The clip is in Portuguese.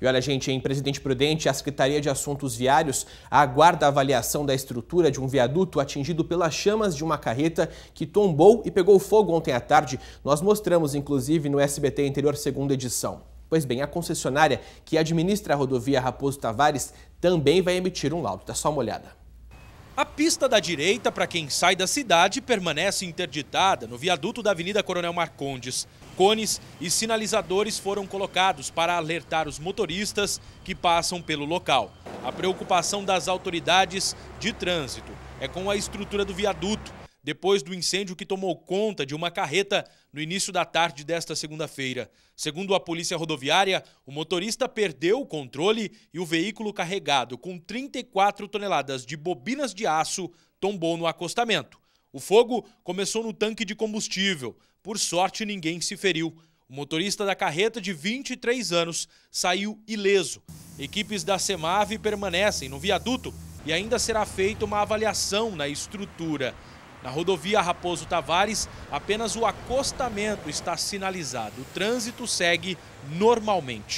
E olha, gente, em Presidente Prudente, a Secretaria de Assuntos Viários aguarda a avaliação da estrutura de um viaduto atingido pelas chamas de uma carreta que tombou e pegou fogo ontem à tarde. Nós mostramos, inclusive, no SBT Interior Segunda Edição. Pois bem, a concessionária que administra a rodovia Raposo Tavares também vai emitir um laudo. Dá só uma olhada. A pista da direita para quem sai da cidade permanece interditada no viaduto da Avenida Coronel Marcondes. Cones e sinalizadores foram colocados para alertar os motoristas que passam pelo local. A preocupação das autoridades de trânsito é com a estrutura do viaduto depois do incêndio que tomou conta de uma carreta no início da tarde desta segunda-feira. Segundo a Polícia Rodoviária, o motorista perdeu o controle e o veículo carregado com 34 toneladas de bobinas de aço tombou no acostamento. O fogo começou no tanque de combustível. Por sorte, ninguém se feriu. O motorista da carreta, de 23 anos, saiu ileso. Equipes da SEMAV permanecem no viaduto e ainda será feita uma avaliação na estrutura. Na rodovia Raposo Tavares, apenas o acostamento está sinalizado. O trânsito segue normalmente.